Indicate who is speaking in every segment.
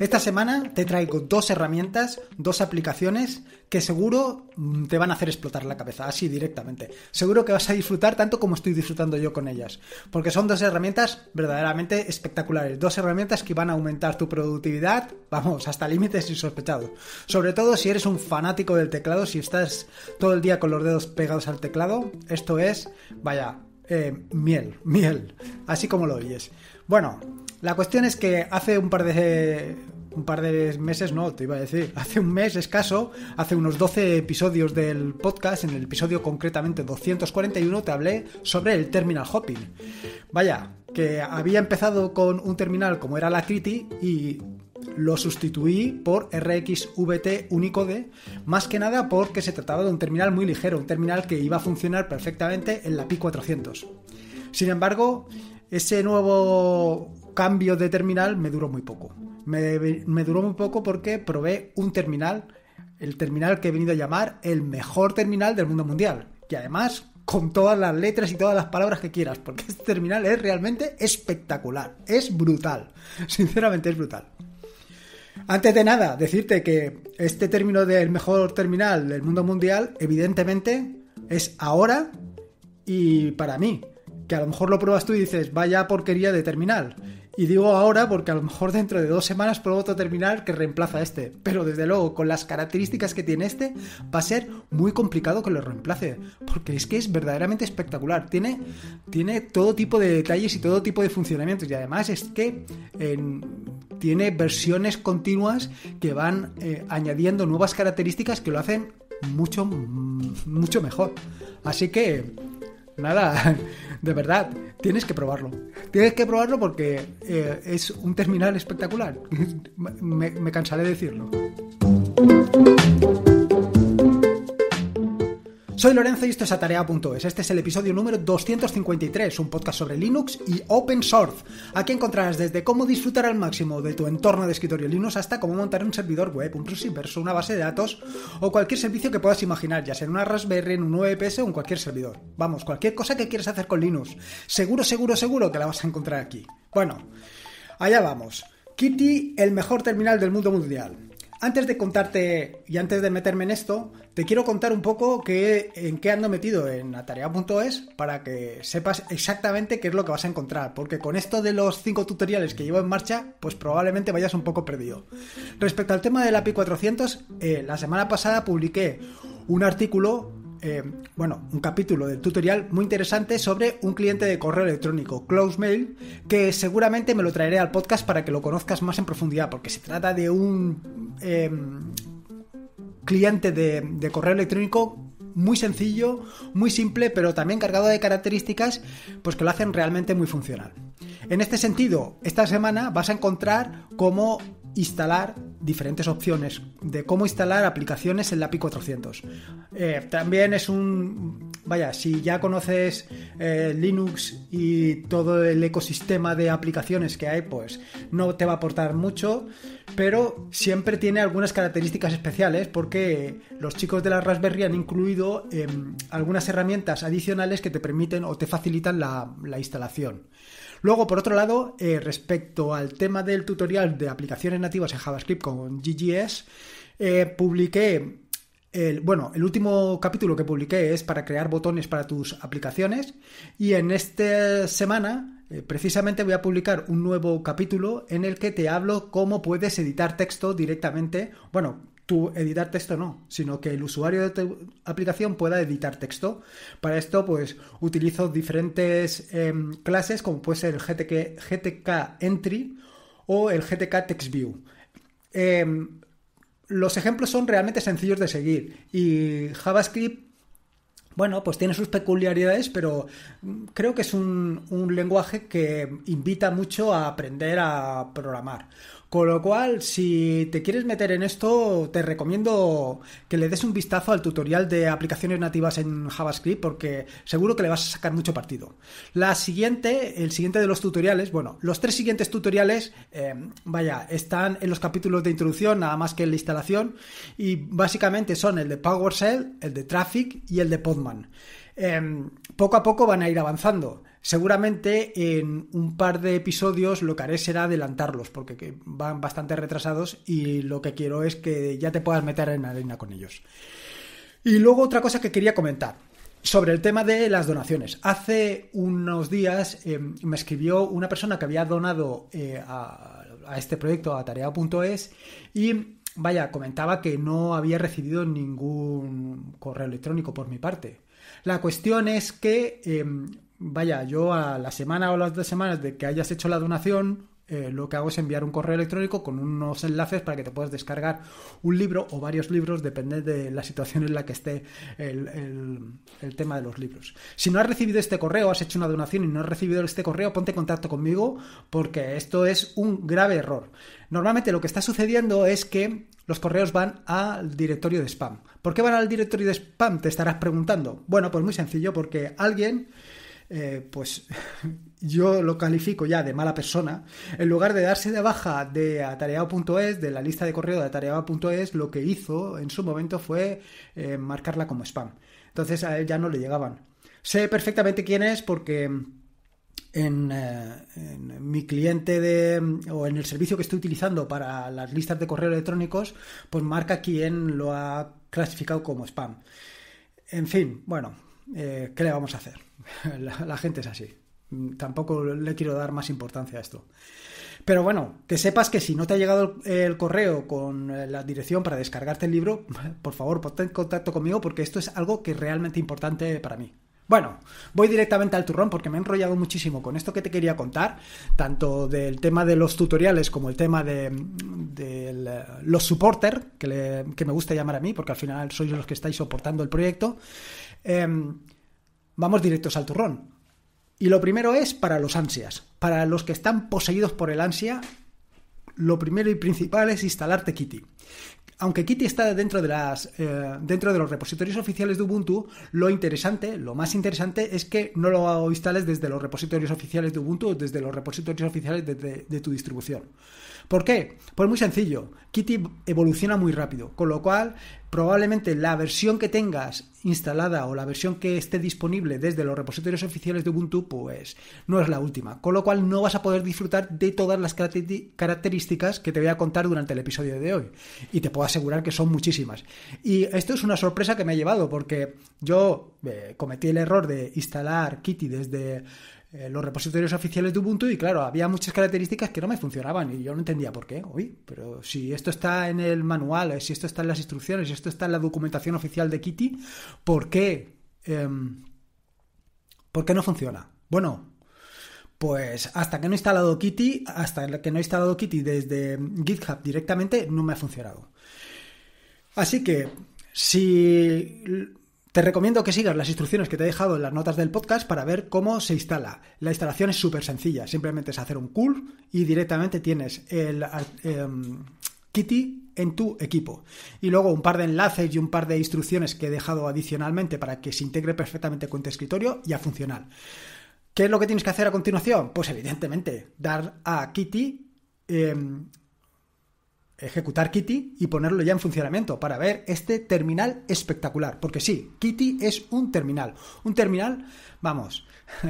Speaker 1: Esta semana te traigo dos herramientas, dos aplicaciones que seguro mm, te van a hacer explotar la cabeza, así directamente. Seguro que vas a disfrutar tanto como estoy disfrutando yo con ellas, porque son dos herramientas verdaderamente espectaculares, dos herramientas que van a aumentar tu productividad, vamos, hasta límites insospechados. Sobre todo si eres un fanático del teclado, si estás todo el día con los dedos pegados al teclado, esto es, vaya, eh, miel, miel, así como lo oyes. Bueno, la cuestión es que hace un par de. Un par de meses, no, te iba a decir. Hace un mes escaso, hace unos 12 episodios del podcast, en el episodio concretamente 241, te hablé sobre el terminal hopping. Vaya, que había empezado con un terminal como era la Criti y lo sustituí por RXVT Unicode, más que nada porque se trataba de un terminal muy ligero, un terminal que iba a funcionar perfectamente en la Pi 400. Sin embargo, ese nuevo cambio de terminal me duró muy poco. Me, duró muy poco porque probé un terminal, el terminal que he venido a llamar el mejor terminal del mundo mundial. Y además con todas las letras y todas las palabras que quieras, porque este terminal es realmente espectacular, es brutal, sinceramente es brutal. Antes de nada, decirte que este término del mejor terminal del mundo mundial, evidentemente, es ahora y para mí, que a lo mejor lo pruebas tú y dices, vaya porquería de terminal. Y digo ahora porque a lo mejor dentro de dos semanas pruebo otro terminal que reemplaza este. Pero desde luego, con las características que tiene este, va a ser muy complicado que lo reemplace. Porque es que es verdaderamente espectacular. Tiene, tiene todo tipo de detalles y todo tipo de funcionamientos. Y además es que tiene versiones continuas que van eh, añadiendo nuevas características que lo hacen mucho, mucho mejor. Así que nada, de verdad, tienes que probarlo. Tienes que probarlo porque eh, es un terminal espectacular. me, me cansaré de decirlo. Soy Lorenzo y esto es Atarea.es. Este es el episodio número 253, un podcast sobre Linux y Open Source. Aquí encontrarás desde cómo disfrutar al máximo de tu entorno de escritorio Linux hasta cómo montar un servidor web, un inverso, una base de datos o cualquier servicio que puedas imaginar, ya sea en una Raspberry, en un VPS e o en cualquier servidor. Vamos, cualquier cosa que quieras hacer con Linux. Seguro, seguro, seguro que la vas a encontrar aquí. Bueno, allá vamos. Kitty, el mejor terminal del mundo mundial antes de contarte y antes de meterme en esto, te quiero contar un poco en qué ando metido en atarea.es para que sepas exactamente qué es lo que vas a encontrar, porque con esto de los cinco tutoriales que llevo en marcha, pues probablemente vayas un poco perdido. Respecto al tema del API 400, la semana pasada publiqué un artículo eh, bueno, un capítulo del tutorial muy interesante sobre un cliente de correo electrónico, Mail que seguramente me lo traeré al podcast para que lo conozcas más en profundidad, porque se trata de un em, cliente de, de correo electrónico muy sencillo, muy simple, pero también cargado de características pues que lo hacen realmente muy funcional. En este sentido, esta semana vas a encontrar cómo instalar diferentes opciones de cómo instalar aplicaciones en la Pi 400. Eh, también es un... Vaya, si ya conoces eh, Linux y todo el ecosistema de aplicaciones que hay, pues no te va a aportar mucho, pero siempre tiene algunas características especiales porque los chicos de la Raspberry han incluido em, algunas herramientas adicionales que te permiten o te facilitan la instalación. Luego, por otro lado, eh, respecto al tema del tutorial de aplicaciones nativas en JavaScript con GGS, eh, publiqué el, bueno, el último capítulo que publiqué es para crear botones para tus aplicaciones y en esta semana eh, precisamente voy a publicar un nuevo capítulo en el que te hablo cómo puedes editar texto directamente, bueno, tú editar texto no, sino que el usuario de tu aplicación pueda editar texto. Para esto, pues utilizo diferentes em, clases, como puede ser el GTK, Entry o el GTK TextView. Em, los ejemplos son realmente sencillos de seguir y JavaScript bueno, pues tiene sus peculiaridades, pero mm, creo que es un, lenguaje que invita mucho a aprender a programar. Con lo cual, si te quieres meter en esto, te recomiendo que le des un vistazo al tutorial de aplicaciones nativas en JavaScript porque seguro que le vas a sacar mucho partido. La siguiente, el siguiente de los tutoriales, bueno, los tres siguientes tutoriales, eh, vaya, están en los capítulos de introducción, nada más que en la instalación, y básicamente son el de PowerShell, el de Traffic y el de Podman. Em, poco a poco van a ir avanzando. Seguramente en un par de episodios lo que haré será adelantarlos, porque van bastante retrasados y lo que quiero es que ya te puedas meter en arena con ellos. Y luego otra cosa que quería comentar. Sobre el tema de las donaciones. Hace unos días eh, me escribió una persona que había donado eh, a, este proyecto, a tarea.es, y vaya, comentaba que no había recibido ningún correo electrónico por mi parte. La cuestión es que em, vaya, yo a la semana o las dos semanas de que hayas hecho la donación, eh, lo que hago es enviar un correo electrónico con unos enlaces para que te puedas descargar un libro o varios libros, depende de la situación en la que esté el, el, tema de los libros. Si no has recibido este correo, has hecho una donación y no has recibido este correo, ponte en contacto conmigo porque esto es un grave error. Normalmente lo que está sucediendo es que los correos van al directorio de spam. ¿Por qué van al directorio de spam? Te estarás preguntando. Bueno, pues muy sencillo, porque alguien eh, pues yo lo califico ya de mala persona, en lugar de darse de baja de atareado.es, de la lista de correo de atareado.es, lo que hizo en su momento fue eh, marcarla como spam. Entonces a él ya no le llegaban. Sé perfectamente quién es porque... En, eh, en, mi cliente de, o en el servicio que estoy utilizando para las listas de correo electrónicos, pues marca quién lo ha clasificado como spam. En fin, bueno, eh, ¿qué le vamos a hacer? la, gente es así. Tampoco le quiero dar más importancia a esto. Pero bueno, que sepas que si no te ha llegado el, correo con eh, la dirección para descargarte el libro, por favor, ponte en contacto conmigo porque esto es algo que es realmente importante para mí. Bueno, voy directamente al turrón porque me he enrollado muchísimo con esto que te quería contar, tanto del tema de los tutoriales como el tema de, los supporter, que, que me gusta llamar a mí, porque al final sois los que estáis soportando el proyecto. Em, vamos directos al turrón. Y lo primero es para los ansias. Para los que están poseídos por el ansia, lo primero y principal es instalarte Kitty. Aunque Kitty está dentro de, las, eh, dentro de los repositorios oficiales de Ubuntu, lo interesante, lo más interesante es que no lo instales desde los repositorios oficiales de Ubuntu o desde los repositorios oficiales de tu distribución. ¿Por qué? Pues muy sencillo, Kitty evoluciona muy rápido, con lo cual probablemente la versión que tengas instalada o la versión que esté disponible desde los repositorios oficiales de Ubuntu, pues no es la última, con lo cual no vas a poder disfrutar de todas las características que te voy a contar durante el episodio de hoy. Y te puedo asegurar que son muchísimas. Y esto es una sorpresa que me ha llevado, porque yo eh, cometí el error de instalar Kitty desde eh, los repositorios oficiales de Ubuntu y claro, había muchas características que no me funcionaban y yo no entendía por qué. Uy, pero si esto está en el manual, eh, si esto está en las instrucciones, si esto está en la documentación oficial de Kitty, ¿por qué? Em, ¿Por qué no funciona? Bueno, pues hasta que no he instalado Kitty, hasta que no he instalado Kitty desde GitHub directamente, no me ha funcionado. Así que si te recomiendo que sigas las instrucciones que te he dejado en las notas del podcast para ver cómo se instala. La instalación es súper sencilla, simplemente es hacer un cool y directamente tienes el eh, Kitty en tu equipo. Y luego un par de enlaces y un par de instrucciones que he dejado adicionalmente para que se integre perfectamente con tu escritorio y a funcional. ¿Qué es lo que tienes que hacer a continuación? Pues evidentemente, dar a Kitty em, ejecutar Kitty y ponerlo ya en funcionamiento para ver este terminal espectacular. Porque sí, Kitty es un terminal. Un terminal, vamos,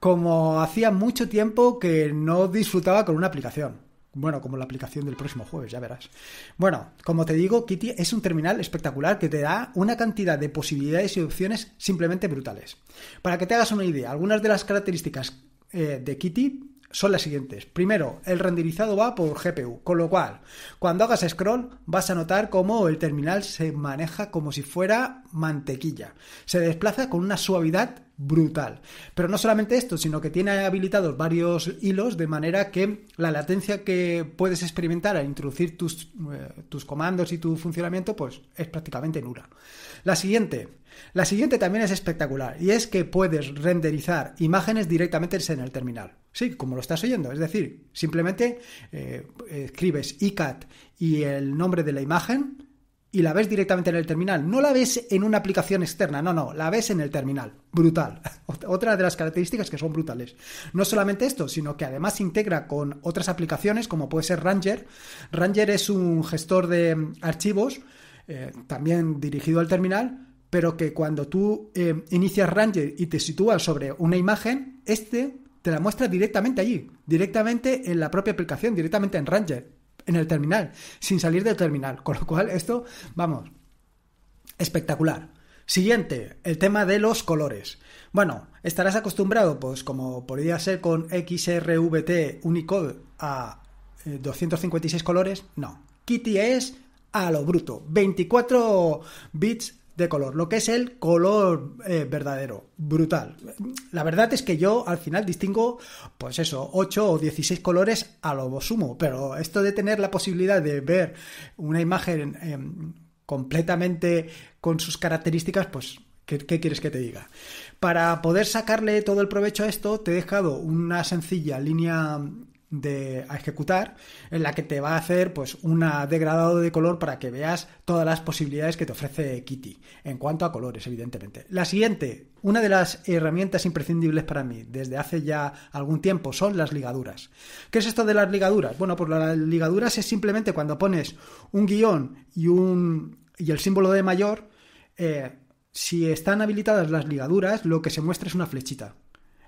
Speaker 1: como hacía mucho tiempo que no disfrutaba con una aplicación. Bueno, como la aplicación del próximo jueves, ya verás. Bueno, como te digo, Kitty es un terminal espectacular que te da una cantidad de posibilidades y opciones simplemente brutales. Para que te hagas una idea, algunas de las características eh, de Kitty son las siguientes. Primero, el renderizado va por GPU, con lo cual, cuando hagas scroll vas a notar cómo el terminal se maneja como si fuera mantequilla. Se desplaza con una suavidad brutal. Pero no solamente esto, sino que tiene habilitados varios hilos de manera que la latencia que puedes experimentar al introducir tus, eh, tus comandos y tu funcionamiento pues es prácticamente nula. La siguiente, la siguiente también es espectacular y es que puedes renderizar imágenes directamente en el terminal. Sí, como lo estás oyendo, es decir, simplemente eh, escribes iCat y el nombre de la imagen y la ves directamente en el terminal. No la ves en una aplicación externa, no, no, la ves en el terminal. Brutal. Otra de las características que son brutales. No solamente esto, sino que además integra con otras aplicaciones como puede ser Ranger. Ranger es un gestor de mm, archivos, eh, también dirigido al terminal, pero que cuando tú eh, inicias Ranger y te sitúas sobre una imagen, este te la muestra directamente allí, directamente en la propia aplicación, directamente en Ranger en el terminal, sin salir del terminal. Con lo cual, esto, vamos, espectacular. Siguiente, el tema de los colores. Bueno, estarás acostumbrado, pues como podría ser con XRVT Unicode a 256 eh, colores, no. Kitty es a lo bruto, 24 bits de color, lo que es el color eh, verdadero, brutal. La verdad es que yo al final distingo, pues eso, 8 o 16 colores a lo sumo, pero esto de tener la posibilidad de ver una imagen em, completamente con sus características, pues, ¿qué, ¿qué quieres que te diga? Para poder sacarle todo el provecho a esto, te he dejado una sencilla línea de, a ejecutar, en la que te va a hacer pues un degradado de color para que veas todas las posibilidades que te ofrece Kitty, en cuanto a colores, evidentemente. La siguiente, una de las herramientas imprescindibles para mí desde hace ya algún tiempo, son las ligaduras. ¿Qué es esto de las ligaduras? Bueno, pues las ligaduras es simplemente cuando pones un guión y, un, y el símbolo de mayor, eh, si están habilitadas las ligaduras, lo que se muestra es una flechita.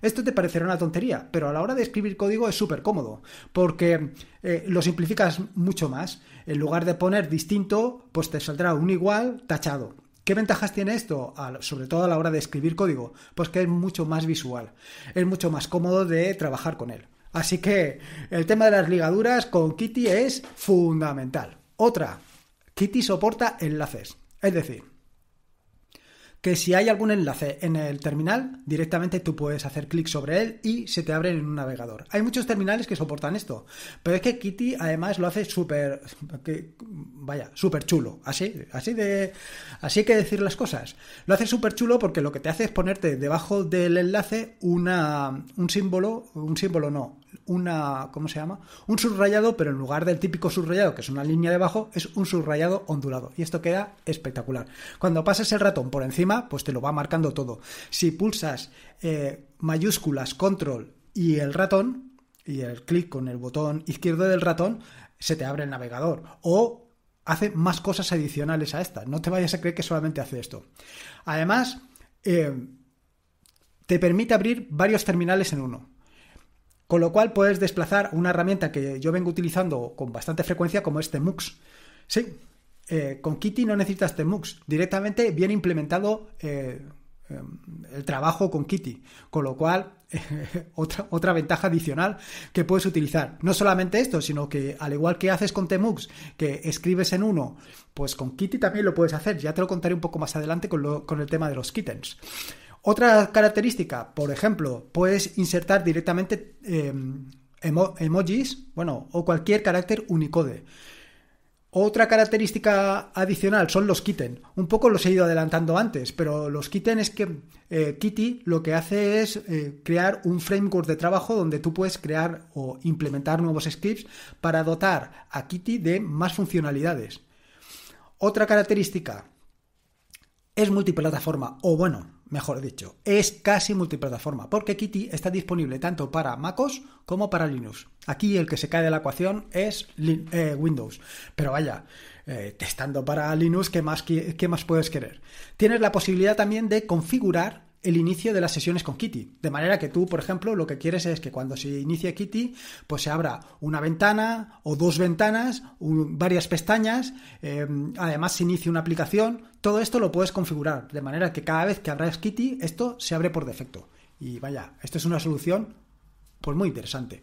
Speaker 1: Esto te parecerá una tontería, pero a la hora de escribir código es súper cómodo, porque eh, lo simplificas mucho más. En lugar de poner distinto, pues te saldrá un igual tachado. ¿Qué ventajas tiene esto? sobre todo a la hora de escribir código, pues que es mucho más visual, es mucho más cómodo de trabajar con él. Así que el tema de las ligaduras con Kitty es fundamental. Otra, Kitty soporta enlaces, es decir, que si hay algún enlace en el terminal, directamente tú puedes hacer clic sobre él y se te abre en un navegador. Hay muchos terminales que soportan esto, pero es que Kitty además lo hace súper, vaya, súper chulo, así, así de, así hay que decir las cosas. Lo hace súper chulo porque lo que te hace es ponerte debajo del enlace una, un símbolo, un símbolo no, una, ¿cómo se llama? Un subrayado, pero en lugar del típico subrayado, que es una línea debajo, es un subrayado ondulado. Y esto queda espectacular. Cuando pasas el ratón por encima pues te lo va marcando todo. Si pulsas eh, mayúsculas, control y el ratón, y el clic con el botón izquierdo del ratón, se te abre el navegador. O hace más cosas adicionales a esta. No te vayas a creer que solamente hace esto. Además, eh, te permite abrir varios terminales en uno. Con lo cual puedes desplazar una herramienta que yo vengo utilizando con bastante frecuencia como este MUX. Sí, eh, con Kitty no necesitas temux, directamente viene implementado eh, em, el trabajo con Kitty, con lo cual otra, otra ventaja adicional que puedes utilizar. No solamente esto, sino que al igual que haces con Temux, que escribes en uno, pues con Kitty también lo puedes hacer. Ya te lo contaré un poco más adelante con, el tema de los kittens. Otra característica, por ejemplo, puedes insertar directamente em, emojis, bueno, o cualquier carácter unicode. Otra característica adicional son los kitten. Un poco los he ido adelantando antes, pero los kitten es que eh, Kitty lo que hace es eh, crear un framework de trabajo donde tú puedes crear o implementar nuevos scripts para dotar a Kitty de más funcionalidades. Otra característica es multiplataforma, o bueno, mejor dicho, es casi multiplataforma, porque Kitty está disponible tanto para MacOS como para Linux. Aquí el que se cae de la ecuación es eh, Windows. Pero vaya, eh, testando para Linux, ¿qué más, más puedes querer? Tienes la posibilidad también de configurar el inicio de las sesiones con Kitty. De manera que tú, por ejemplo, lo que quieres es que cuando se inicie Kitty, pues se abra una ventana o dos ventanas, varias pestañas, em, además se inicie una aplicación. Todo esto lo puedes configurar, de manera que cada vez que abras Kitty, esto se abre por defecto. Y vaya, esto es una solución pues muy interesante.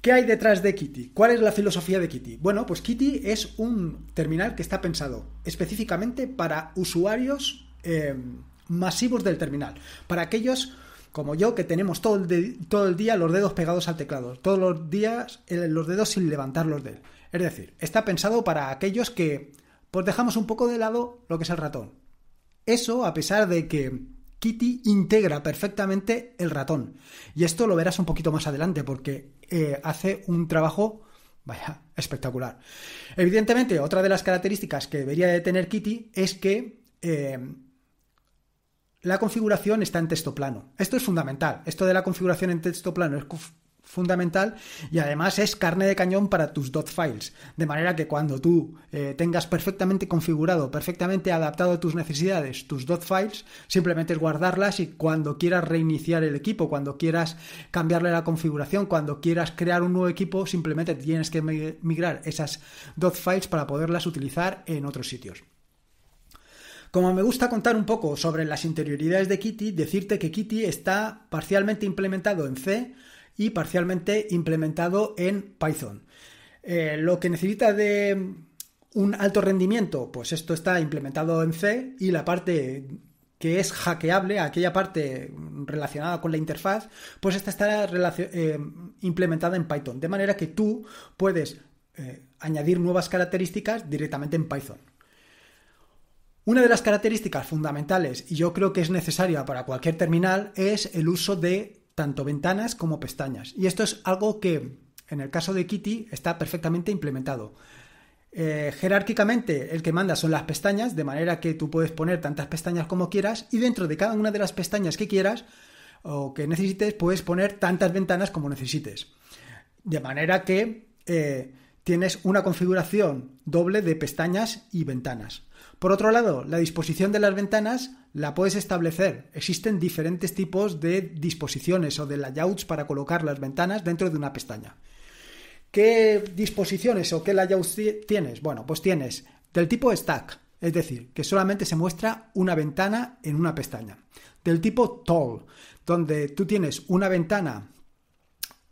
Speaker 1: ¿Qué hay detrás de Kitty? ¿Cuál es la filosofía de Kitty? Bueno, pues Kitty es un terminal que está pensado específicamente para usuarios em, masivos del terminal, para aquellos como yo que tenemos todo el, todo el día los dedos pegados al teclado, todos los días eh, los dedos sin levantarlos de él. Es decir, está pensado para aquellos que pues dejamos un poco de lado lo que es el ratón. Eso, a pesar de que Kitty integra perfectamente el ratón. Y esto lo verás un poquito más adelante porque eh, hace un trabajo, vaya, espectacular. Evidentemente, otra de las características que debería de tener Kitty es que eh, la configuración está en texto plano. Esto es fundamental. Esto de la configuración en texto plano es fundamental y además es carne de cañón para tus dot files. De manera que cuando tú eh, tengas perfectamente configurado, perfectamente adaptado a tus necesidades tus dot files, simplemente es guardarlas y cuando quieras reiniciar el equipo, cuando quieras cambiarle la configuración, cuando quieras crear un nuevo equipo, simplemente tienes que migrar esas dot files para poderlas utilizar en otros sitios. Como me gusta contar un poco sobre las interioridades de Kitty, decirte que Kitty está parcialmente implementado en C, y parcialmente implementado en Python. Eh, lo que necesita de un alto rendimiento, pues esto está implementado en C y la parte que es hackeable, aquella parte relacionada con la interfaz, pues esta está eh, implementada en Python, de manera que tú puedes eh, añadir nuevas características directamente en Python. Una de las características fundamentales, y yo creo que es necesaria para cualquier terminal, es el uso de tanto ventanas como pestañas. Y esto es algo que en el caso de Kitty está perfectamente implementado. Eh, jerárquicamente el que manda son las pestañas, de manera que tú puedes poner tantas pestañas como quieras y dentro de cada una de las pestañas que quieras o que necesites puedes poner tantas ventanas como necesites. De manera que eh, tienes una configuración doble de pestañas y ventanas. Por otro lado, la disposición de las ventanas la puedes establecer. Existen diferentes tipos de disposiciones o de layouts para colocar las ventanas dentro de una pestaña. ¿Qué disposiciones o qué layouts tienes? Bueno, pues tienes del tipo stack, es decir, que solamente se muestra una ventana en una pestaña. Del tipo tall, donde tú tienes una ventana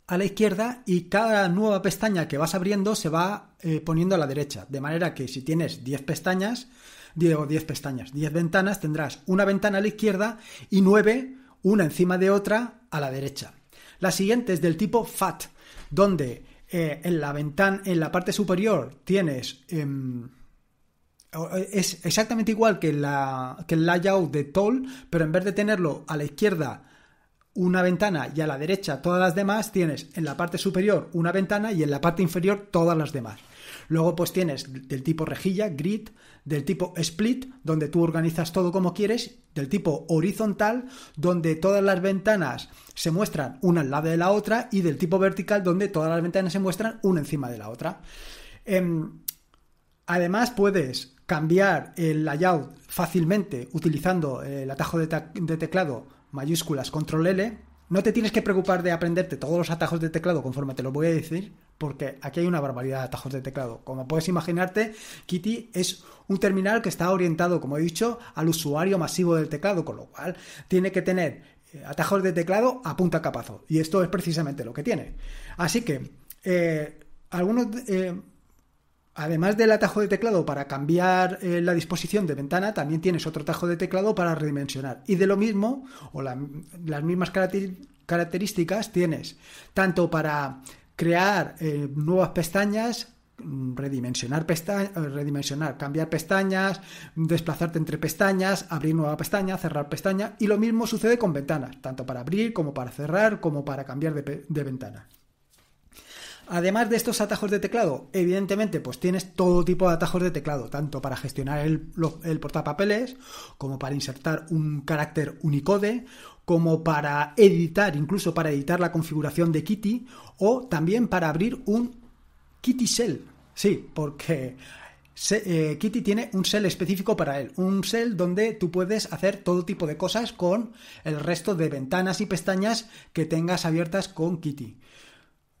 Speaker 1: a la izquierda y cada nueva pestaña que vas abriendo se va eh, poniendo a la derecha. De manera que si tienes 10 pestañas, Diego, 10 pestañas, 10 ventanas, tendrás una ventana a la izquierda y 9, una encima de otra, a la derecha. La siguiente es del tipo FAT, donde eh, en, la ventana, en la parte superior tienes... Em, eh, es exactamente igual que, la, que el layout de Toll, pero en vez de tenerlo a la izquierda una ventana y a la derecha todas las demás, tienes en la parte superior una ventana y en la parte inferior todas las demás. Luego pues tienes del tipo rejilla, grid, del tipo split, donde tú organizas todo como quieres, del tipo horizontal, donde todas las ventanas se muestran una al lado de la otra, y del tipo vertical, donde todas las ventanas se muestran una encima de la otra. Em, además puedes cambiar el layout fácilmente utilizando el atajo de, de teclado mayúsculas control L no te tienes que preocupar de aprenderte todos los atajos de teclado conforme te lo voy a decir, porque aquí hay una barbaridad de atajos de teclado. Como puedes imaginarte, Kitty es un terminal que está orientado, como he dicho, al usuario masivo del teclado, con lo cual tiene que tener eh, atajos de teclado a punta capazo. Y esto es precisamente lo que tiene. Así que, eh, algunos... Eh, Además del atajo de teclado para cambiar eh, la disposición de ventana, también tienes otro atajo de teclado para redimensionar. Y de lo mismo, o las mismas características, tienes tanto para crear eh, nuevas pestañas, mm, redimensionar, pestañas, eh, redimensionar, cambiar pestañas, desplazarte entre pestañas, abrir nueva pestaña, cerrar pestaña, y lo mismo sucede con ventanas, tanto para abrir como para cerrar, como para cambiar de ventana. Además de estos atajos de teclado, evidentemente, pues tienes todo tipo de atajos de teclado, tanto para gestionar el, portapapeles, como para insertar un carácter unicode, como para editar, incluso para editar la configuración de Kitty, o también para abrir un Kitty Shell. Sí, porque eh, Kitty tiene un shell específico para él, un shell donde tú puedes hacer todo tipo de cosas con el resto de ventanas y pestañas que tengas abiertas con Kitty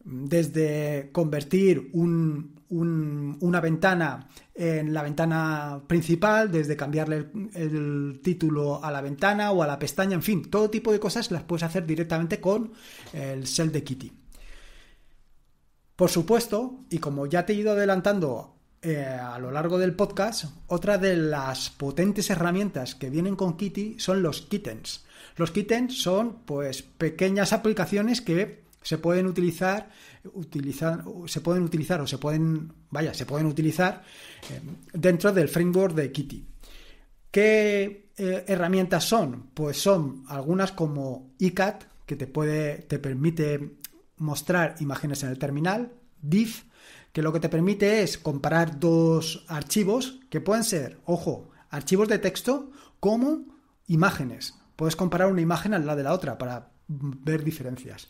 Speaker 1: desde convertir una ventana en la ventana principal, desde cambiarle el, título a la ventana o a la pestaña, en fin, todo tipo de cosas las puedes hacer directamente con el Shell de Kitty. Por supuesto, y como ya te he ido adelantando eh, a lo largo del podcast, otra de las potentes herramientas que vienen con Kitty son los kittens. Los kittens son pues pequeñas aplicaciones que se pueden utilizar, se pueden utilizar o se pueden, vaya, se pueden utilizar eh, dentro del framework de Kitty. ¿Qué eh, herramientas son? Pues son algunas como ICAT, que te puede, te permite mostrar imágenes en el terminal, diff, que lo que te permite es comparar dos archivos que pueden ser, ojo, archivos de texto como imágenes. Puedes comparar una imagen al la de la otra para ver diferencias.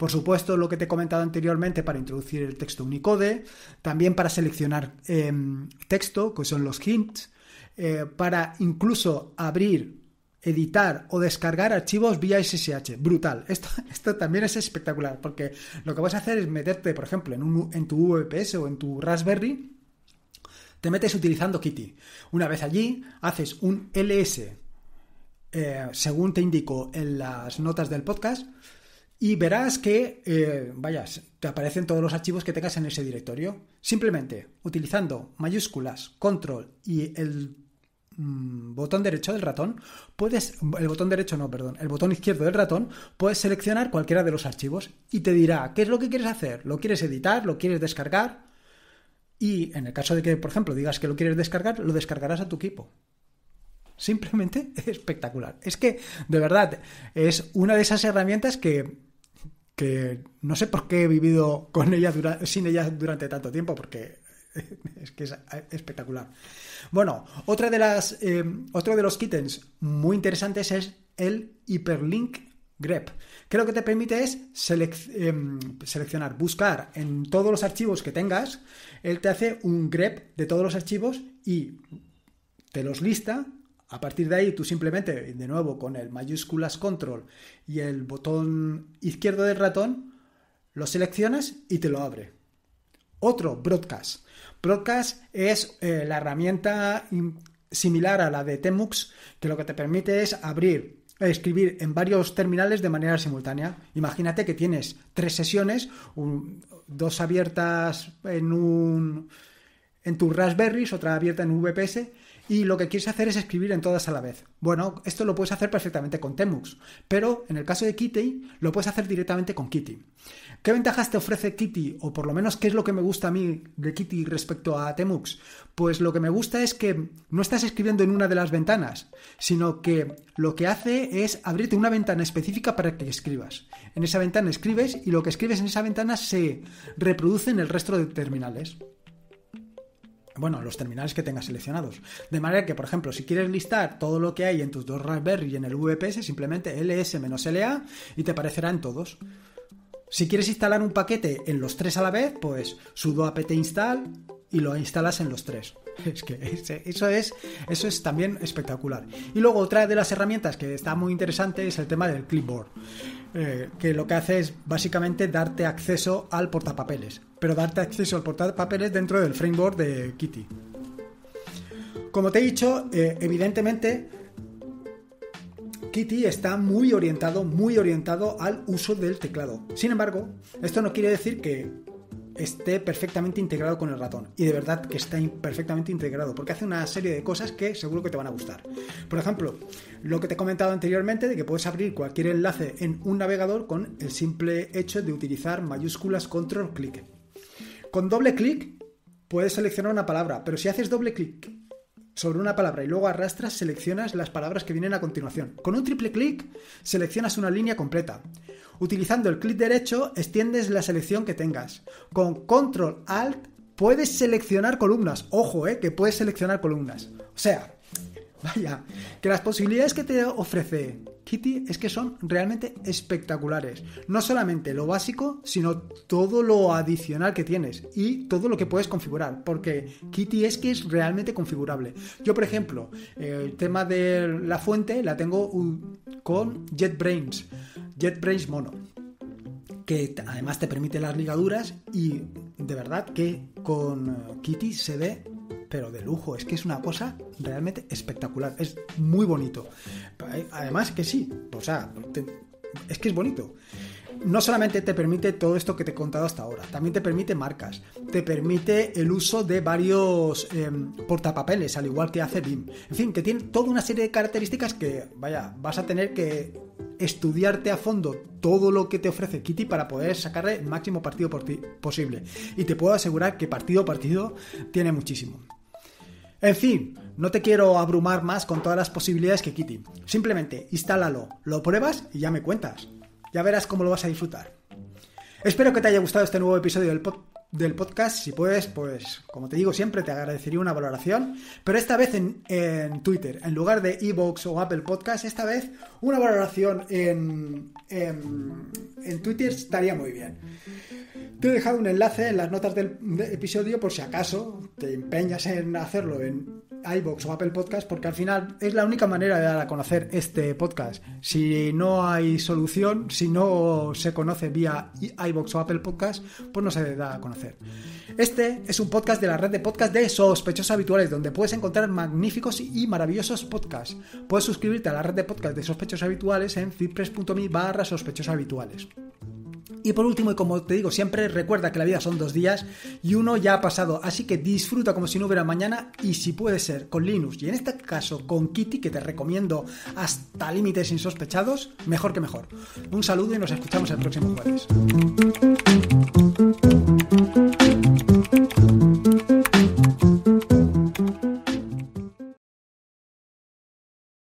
Speaker 1: Por supuesto, lo que te he comentado anteriormente para introducir el texto Unicode, también para seleccionar em, texto, que son los hints, eh, para incluso abrir editar o descargar archivos vía SSH. Brutal. Esto, esto también es espectacular porque lo que vas a hacer es meterte, por ejemplo, en, tu VPS o en tu Raspberry, te metes utilizando Kitty. Una vez allí, haces un LS, eh, según te indico en las notas del podcast, y verás que, eh, vayas, te aparecen todos los archivos que tengas en ese directorio. Simplemente utilizando mayúsculas, control y el mm, botón derecho del ratón, puedes, el botón derecho no, perdón, el botón izquierdo del ratón, puedes seleccionar cualquiera de los archivos y te dirá qué es lo que quieres hacer, lo quieres editar, lo quieres descargar y en el caso de que, por ejemplo, digas que lo quieres descargar, lo descargarás a tu equipo simplemente espectacular. Es que, de verdad, es una de esas herramientas que que no sé por qué he vivido con ella sin ella durante tanto tiempo, porque es que es espectacular. Bueno, otra de las, eh, otro de los kittens muy interesantes es el hyperlink grep, que lo que te permite es em, seleccionar, buscar en todos los archivos que tengas, él te hace un grep de todos los archivos y te los lista a partir de ahí, tú simplemente, de nuevo, con el mayúsculas control y el botón izquierdo del ratón, lo seleccionas y te lo abre. Otro, Broadcast. Broadcast es eh, la herramienta similar a la de Temux, que lo que te permite es abrir escribir en varios terminales de manera simultánea. Imagínate que tienes tres sesiones, dos abiertas en un en tu Raspberry, otra abierta en un VPS y lo que quieres hacer es escribir en todas a la vez. Bueno, esto lo puedes hacer perfectamente con Temux, pero en el caso de Kitty lo puedes hacer directamente con Kitty. ¿Qué ventajas te ofrece Kitty? O por lo menos, ¿qué es lo que me gusta a mí de Kitty respecto a Temux? Pues lo que me gusta es que no estás escribiendo en una de las ventanas, sino que lo que hace es abrirte una ventana específica para que escribas. En esa ventana escribes y lo que escribes en esa ventana se reproduce en el resto de terminales bueno, los terminales que tengas seleccionados. De manera que, por ejemplo, si quieres listar todo lo que hay en tus dos Raspberry y en el VPS, simplemente ls-la y te aparecerá en todos. Si quieres instalar un paquete en los tres a la vez, pues sudo apt install y lo instalas en los tres. Es que eso es, eso es también espectacular. Y luego otra de las herramientas que está muy interesante es el tema del clipboard, eh, que lo que hace es básicamente darte acceso al portapapeles, pero darte acceso al portapapeles dentro del framework de Kitty. Como te he dicho, eh, evidentemente Kitty está muy orientado, muy orientado al uso del teclado. Sin embargo, esto no quiere decir que esté perfectamente integrado con el ratón. Y de verdad que está perfectamente integrado, porque hace una serie de cosas que seguro que te van a gustar. Por ejemplo, lo que te he comentado anteriormente de que puedes abrir cualquier enlace en un navegador con el simple hecho de utilizar mayúsculas control clic. Con doble clic puedes seleccionar una palabra, pero si haces doble clic sobre una palabra y luego arrastras, seleccionas las palabras que vienen a continuación. Con un triple clic seleccionas una línea completa. Utilizando el clic derecho extiendes la selección que tengas. Con control alt puedes seleccionar columnas. Ojo, eh, que puedes seleccionar columnas. O sea, vaya, que las posibilidades que te ofrece Kitty es que son realmente espectaculares. No solamente lo básico, sino todo lo adicional que tienes y todo lo que puedes configurar, porque Kitty es que es realmente configurable. Yo, por ejemplo, el tema de la fuente la tengo con JetBrains, JetBrains Mono que además te permite las ligaduras y de verdad que con Kitty se ve pero de lujo. Es que es una cosa realmente espectacular. Es muy bonito. Además que sí, o sea, es que es bonito. No solamente te permite todo esto que te he contado hasta ahora, también te permite marcas, te permite el uso de varios em, portapapeles, al igual que hace BIM. En fin, que tiene toda una serie de características que, vaya, vas a tener que estudiarte a fondo todo lo que te ofrece Kitty para poder sacarle el máximo partido posible. Y te puedo asegurar que partido partido tiene muchísimo. En fin, no te quiero abrumar más con todas las posibilidades que Kitty. Simplemente instálalo, lo pruebas y ya me cuentas. Ya verás cómo lo vas a disfrutar. Espero que te haya gustado este nuevo episodio del podcast del podcast, si puedes, pues como te digo siempre, te agradecería una valoración, pero esta vez en, Twitter, en lugar de Evox o Apple Podcast, esta vez una valoración en, en, en, Twitter estaría muy bien. Te he dejado un enlace en las notas del episodio por si acaso te empeñas en hacerlo en iBox o Apple Podcast porque al final es la única manera de dar a conocer este podcast. Si no hay solución, si no se conoce vía iBox o Apple Podcast, pues no se da a conocer. Este es un podcast de la red de podcast de sospechosos habituales donde puedes encontrar magníficos y maravillosos podcasts. Puedes suscribirte a la red de podcast de sospechosos habituales en cipres.me barra sospechosos habituales. Y por último, y como te digo siempre, recuerda que la vida son dos días y uno ya ha pasado, así que disfruta como si no hubiera mañana y si puede ser con Linux y en este caso con Kitty, que te recomiendo hasta límites insospechados, mejor que mejor. Un saludo y nos escuchamos el próximo jueves.